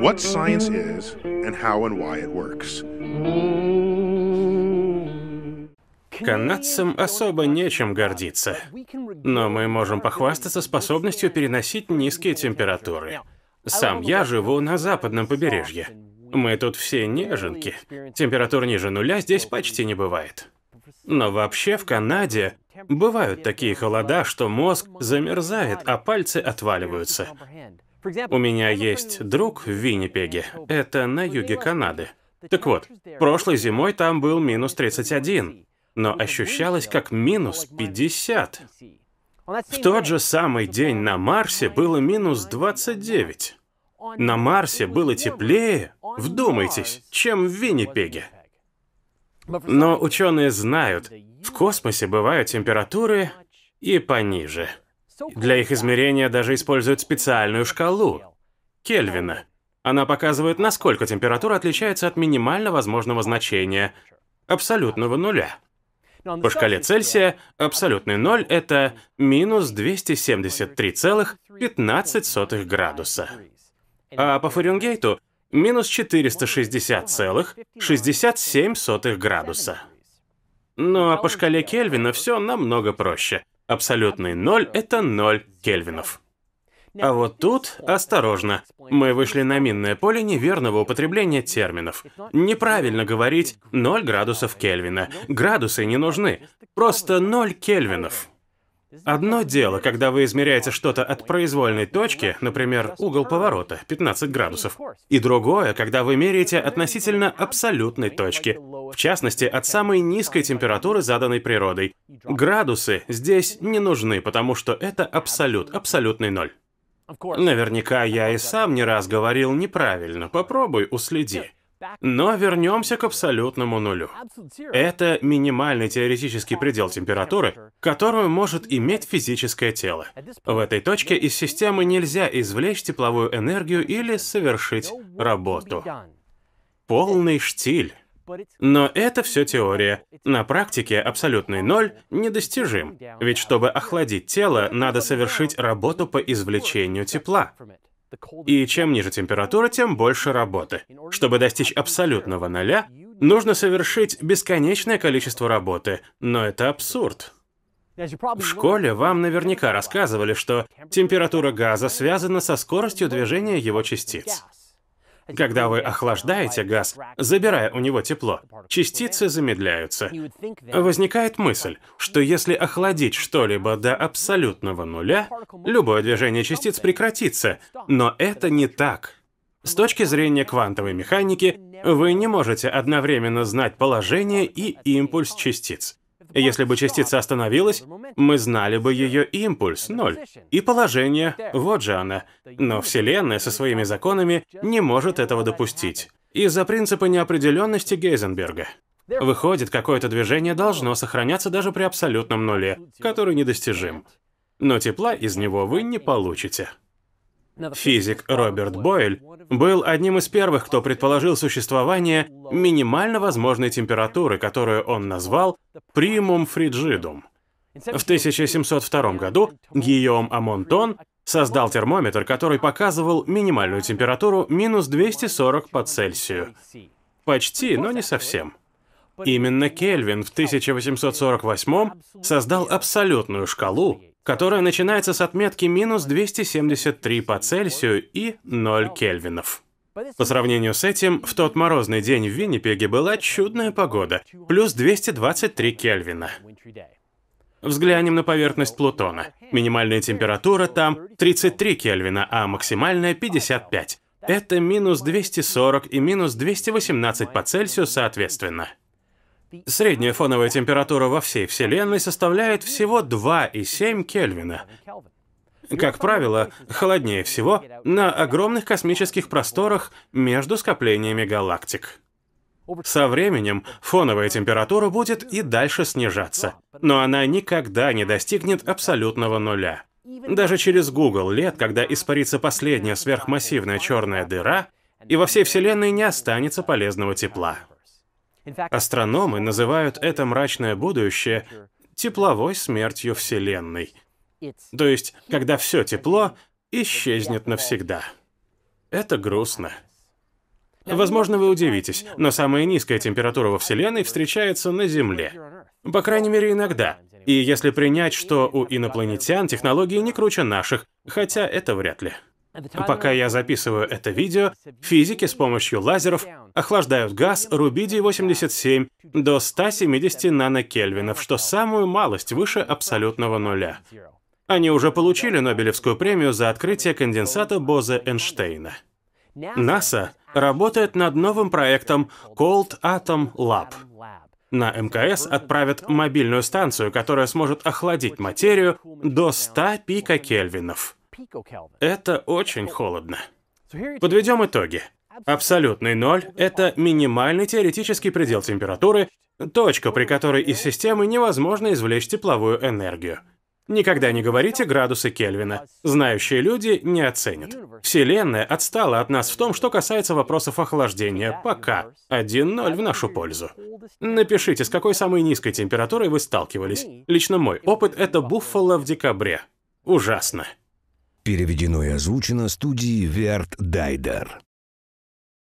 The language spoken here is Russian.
what science is and how and why it works. Канадцам особо нечем гордиться, но мы можем похвастаться способностью переносить низкие температуры. Сам я живу на западном побережье. Мы тут все неженки. Температур ниже нуля здесь почти не бывает. Но вообще в Канаде бывают такие холода, что мозг замерзает, а пальцы отваливаются. У меня есть друг в Виннипеге. Это на юге Канады. Так вот, прошлой зимой там был минус 31, но ощущалось как минус 50. В тот же самый день на Марсе было минус 29. На Марсе было теплее, вдумайтесь, чем в Виннипеге. Но ученые знают, в космосе бывают температуры и пониже. Для их измерения даже используют специальную шкалу Кельвина. Она показывает, насколько температура отличается от минимально возможного значения абсолютного нуля. По шкале Цельсия абсолютный ноль – это минус 273,15 градуса. А по Фаренгейту – минус 460,67 градуса. Ну а по шкале Кельвина все намного проще – Абсолютный ноль – это ноль кельвинов. А вот тут осторожно. Мы вышли на минное поле неверного употребления терминов. Неправильно говорить 0 градусов Кельвина. Градусы не нужны. Просто 0 Кельвинов. Одно дело, когда вы измеряете что-то от произвольной точки, например, угол поворота 15 градусов, и другое, когда вы меряете относительно абсолютной точки, в частности, от самой низкой температуры, заданной природой. Градусы здесь не нужны, потому что это абсолют, абсолютный ноль. Наверняка я и сам не раз говорил неправильно, попробуй уследи. Но вернемся к абсолютному нулю. Это минимальный теоретический предел температуры, которую может иметь физическое тело. В этой точке из системы нельзя извлечь тепловую энергию или совершить работу. Полный штиль. Но это все теория. На практике абсолютный ноль недостижим, ведь чтобы охладить тело, надо совершить работу по извлечению тепла. И чем ниже температура, тем больше работы. Чтобы достичь абсолютного ноля, нужно совершить бесконечное количество работы, но это абсурд. В школе вам наверняка рассказывали, что температура газа связана со скоростью движения его частиц. Когда вы охлаждаете газ, забирая у него тепло, частицы замедляются. Возникает мысль, что если охладить что-либо до абсолютного нуля, любое движение частиц прекратится, но это не так. С точки зрения квантовой механики, вы не можете одновременно знать положение и импульс частиц. Если бы частица остановилась, мы знали бы ее импульс, ноль. И положение, вот же она. Но Вселенная со своими законами не может этого допустить. Из-за принципа неопределенности Гейзенберга. Выходит, какое-то движение должно сохраняться даже при абсолютном нуле, который недостижим. Но тепла из него вы не получите. Физик Роберт Бойль был одним из первых, кто предположил существование минимально возможной температуры, которую он назвал примум фриджидум. В 1702 году Гийом Амонтон создал термометр, который показывал минимальную температуру минус 240 по Цельсию. Почти, но не совсем. Именно Кельвин в 1848 создал абсолютную шкалу, которая начинается с отметки минус 273 по Цельсию и 0 кельвинов. По сравнению с этим, в тот морозный день в Виннипеге была чудная погода, плюс 223 кельвина. Взглянем на поверхность Плутона. Минимальная температура там 33 кельвина, а максимальная 55. Это минус 240 и минус 218 по Цельсию соответственно. Средняя фоновая температура во всей Вселенной составляет всего 2,7 Кельвина. Как правило, холоднее всего на огромных космических просторах между скоплениями галактик. Со временем фоновая температура будет и дальше снижаться, но она никогда не достигнет абсолютного нуля. Даже через Google лет, когда испарится последняя сверхмассивная черная дыра, и во всей Вселенной не останется полезного тепла. Астрономы называют это мрачное будущее тепловой смертью Вселенной. То есть, когда все тепло исчезнет навсегда. Это грустно. Возможно, вы удивитесь, но самая низкая температура во Вселенной встречается на Земле. По крайней мере, иногда. И если принять, что у инопланетян технологии не uh, круче наших, хотя это вряд ли. Пока я записываю это видео, физики с помощью лазеров охлаждают газ рубидий-87 до 170 нанокельвинов, что самую малость выше абсолютного нуля. Они уже получили Нобелевскую премию за открытие конденсата боза эйнштейна НАСА работает над новым проектом Cold Atom Lab. На МКС отправят мобильную станцию, которая сможет охладить материю до 100 пикокельвинов. кельвинов. Это очень холодно. Подведем итоги. Абсолютный ноль – это минимальный теоретический предел температуры, точка, при которой из системы невозможно извлечь тепловую энергию. Никогда не говорите градусы Кельвина. Знающие люди не оценят. Вселенная отстала от нас в том, что касается вопросов охлаждения, пока 1-0 в нашу пользу. Напишите, с какой самой низкой температурой вы сталкивались. Лично мой опыт – это Буффало в декабре. Ужасно. Переведено и озвучено студией Верт Дайдер.